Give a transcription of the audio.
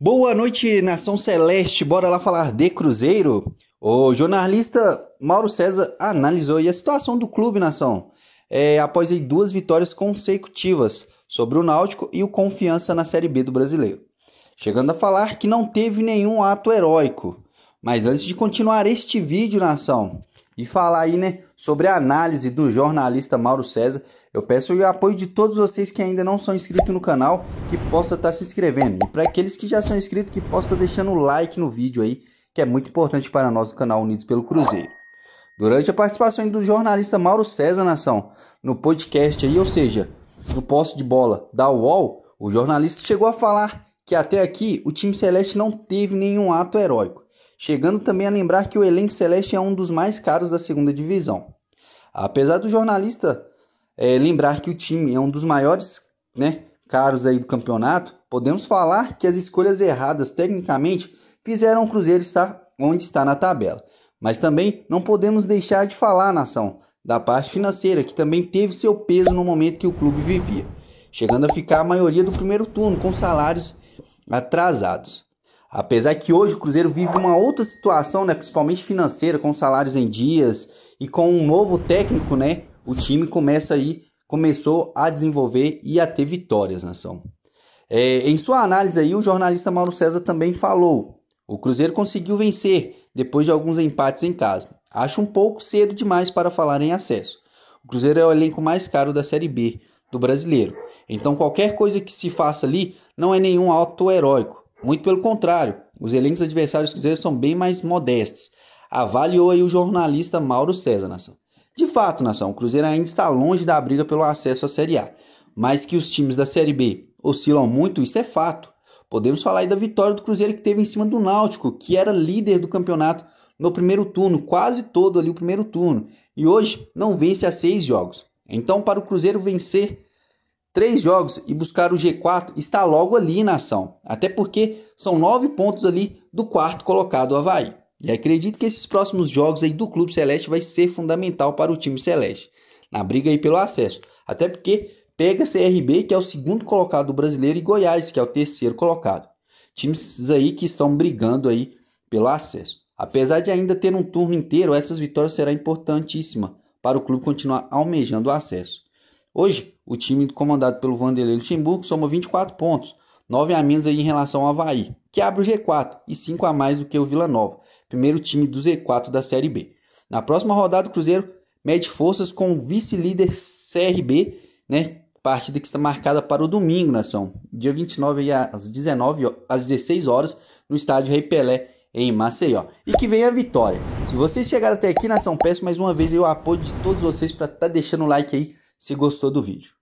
Boa noite, nação celeste. Bora lá falar de Cruzeiro. O jornalista Mauro César analisou a situação do clube nação é, após duas vitórias consecutivas sobre o Náutico e o Confiança na Série B do Brasileiro. Chegando a falar que não teve nenhum ato heróico. Mas antes de continuar este vídeo, nação, e falar aí, né, sobre a análise do jornalista Mauro César, eu peço o apoio de todos vocês que ainda não são inscritos no canal, que possa estar tá se inscrevendo. E para aqueles que já são inscritos, que possa estar tá deixando o like no vídeo aí, que é muito importante para nós do canal Unidos pelo Cruzeiro. Durante a participação do jornalista Mauro César Nação no podcast aí, ou seja, no posto de bola da UOL, o jornalista chegou a falar que até aqui o time celeste não teve nenhum ato heróico, chegando também a lembrar que o elenco celeste é um dos mais caros da segunda divisão. Apesar do jornalista é, lembrar que o time é um dos maiores né, caros aí do campeonato, podemos falar que as escolhas erradas tecnicamente fizeram o Cruzeiro estar onde está na tabela. Mas também não podemos deixar de falar, nação, da parte financeira, que também teve seu peso no momento que o clube vivia, chegando a ficar a maioria do primeiro turno com salários atrasados. Apesar que hoje o Cruzeiro vive uma outra situação, né, principalmente financeira, com salários em dias e com um novo técnico, né, o time começa aí, começou a desenvolver e a ter vitórias, nação. É, em sua análise aí, o jornalista Mauro César também falou: o Cruzeiro conseguiu vencer depois de alguns empates em casa. Acho um pouco cedo demais para falar em acesso. O Cruzeiro é o elenco mais caro da Série B do brasileiro. Então qualquer coisa que se faça ali não é nenhum alto heróico. Muito pelo contrário, os elencos adversários do Cruzeiro são bem mais modestos. Avaliou aí o jornalista Mauro César Nação. De fato, nação, o Cruzeiro ainda está longe da briga pelo acesso à Série A, mas que os times da Série B oscilam muito, isso é fato. Podemos falar aí da vitória do Cruzeiro que teve em cima do Náutico, que era líder do campeonato no primeiro turno, quase todo ali o primeiro turno, e hoje não vence a seis jogos. Então, para o Cruzeiro vencer três jogos e buscar o G4, está logo ali na ação, até porque são nove pontos ali do quarto colocado Havaí. E acredito que esses próximos jogos aí do Clube Celeste vai ser fundamental para o time Celeste. Na briga aí pelo acesso. Até porque pega CRB, que é o segundo colocado do brasileiro, e Goiás, que é o terceiro colocado. Times aí que estão brigando aí pelo acesso. Apesar de ainda ter um turno inteiro, essas vitórias será importantíssima para o clube continuar almejando o acesso. Hoje, o time comandado pelo Vanderlei Luxemburgo soma 24 pontos, 9 a menos aí em relação ao Havaí, que abre o G4 e 5 a mais do que o Vila Nova, primeiro time do Z4 da Série B. Na próxima rodada, o Cruzeiro mede forças com o vice-líder CRB, né? Partida que está marcada para o domingo, nação. Dia 29 às 19 às 16 horas no estádio Rei Pelé em Maceió. E que venha a vitória. Se vocês chegaram até aqui, nação, peço mais uma vez o apoio de todos vocês para estar tá deixando o like aí se gostou do vídeo.